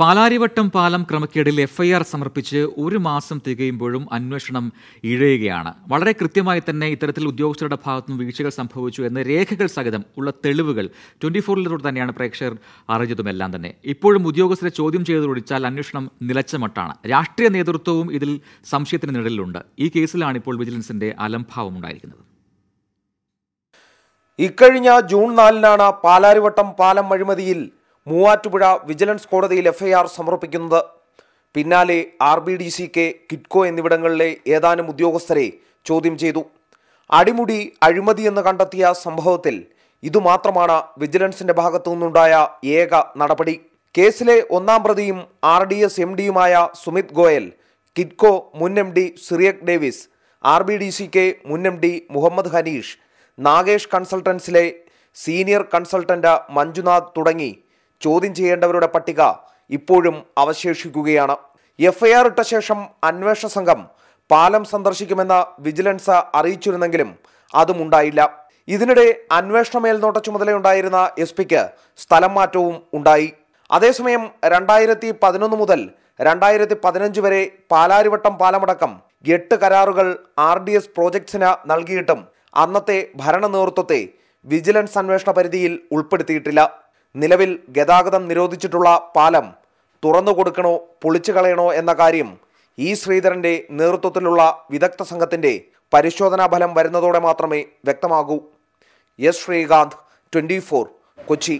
പാലാരിവട്ടം പാലം ക്രമക്കേടിൽ എഫ്ഐആർ സമർപ്പിച്ച് ഒരു മാസം തികയുമ്പോഴും അന്വേഷണം ഇഴയുകയാണ് വളരെ കൃത്യമായി തന്നെ ഇത്തരത്തിൽ ഉദ്യോഗസ്ഥരുടെ ഭാഗത്തുനിന്ന് വീഴ്ചകൾ സംഭവിച്ചു എന്ന രേഖകൾ സഹിതം ഉള്ള തെളിവുകൾ ട്വന്റി ഫോറിലൂടെ തന്നെയാണ് പ്രേക്ഷകർ അറിഞ്ഞതുമെല്ലാം തന്നെ ഇപ്പോഴും ഉദ്യോഗസ്ഥരെ ചോദ്യം ഒഴിച്ചാൽ അന്വേഷണം നിലച്ച മട്ടാണ് രാഷ്ട്രീയ നേതൃത്വവും ഇതിൽ സംശയത്തിന് നിഴലിലുണ്ട് ഈ കേസിലാണ് ഇപ്പോൾ വിജിലൻസിന്റെ അലംഭാവം ഉണ്ടായിരിക്കുന്നത് ഇക്കഴിഞ്ഞ ജൂൺ നാലിനാണ് പാലാരിവട്ടം പാലം അഴിമതിയിൽ മൂവാറ്റുപുഴ വിജിലൻസ് കോടതിയിൽ എഫ്ഐആർ സമർപ്പിക്കുന്നത് പിന്നാലെ R B D C K Kitco എന്നിവിടങ്ങളിലെ ഏതാനും ഉദ്യോഗസ്ഥരെ ചോദ്യം ചെയ്തു അടിമുടി അഴിമതി എന്ന് കണ്ടെത്തിയ സംഭവത്തിൽ ഇതുമാത്രമാണ് വിജിലൻസിന്റെ ഭാഗത്തു നിന്നുണ്ടായ ഏക നടപടി കേസിലെ ഒന്നാം പ്രതിയും ആർ ഡി എസ് എം ഡിയുമായ സുമിത് ഗോയൽ കിറ്റ്കോ മുൻ M D Cyriac Davis R B D C K മുൻ എം ഡി മുഹമ്മദ് ഹനീഷ് നാഗേഷ് കൺസൾട്ടൻസിലെ സീനിയർ കൺസൾട്ടന്റ് മഞ്ജുനാഥ് തുടങ്ങി ചോദ്യം ചെയ്യേണ്ടവരുടെ പട്ടിക ഇപ്പോഴും അവശേഷിക്കുകയാണ് എഫ്ഐആർ ഇട്ട ശേഷം അന്വേഷണ സംഘം പാലം സന്ദർശിക്കുമെന്ന് വിജിലൻസ് അറിയിച്ചിരുന്നെങ്കിലും അതും ഉണ്ടായില്ല ഇതിനിടെ അന്വേഷണ മേൽനോട്ട ചുമതലയുണ്ടായിരുന്ന എസ് പിക്ക് സ്ഥലം മാറ്റവും ഉണ്ടായി അതേസമയം രണ്ടായിരത്തി പതിനൊന്ന് മുതൽ രണ്ടായിരത്തി പതിനഞ്ച് വരെ പാലാരിവട്ടം പാലമടക്കം എട്ട് കരാറുകൾ ആർ ഡി എസ് പ്രോജക്ട്സിന് നൽകിയിട്ടും അന്നത്തെ ഭരണ നേതൃത്വത്തെ വിജിലൻസ് അന്വേഷണ പരിധിയിൽ ഉൾപ്പെടുത്തിയിട്ടില്ല നിലവിൽ ഗതാഗതം നിരോധിച്ചിട്ടുള്ള പാലം തുറന്നു കൊടുക്കണോ പൊളിച്ചു കളയണോ എന്ന കാര്യം ഇ ശ്രീധരന്റെ നേതൃത്വത്തിലുള്ള വിദഗ്ധ സംഘത്തിന്റെ പരിശോധനാ ഫലം വരുന്നതോടെ മാത്രമേ വ്യക്തമാകൂ എസ് ശ്രീകാന്ത് ട്വന്റി കൊച്ചി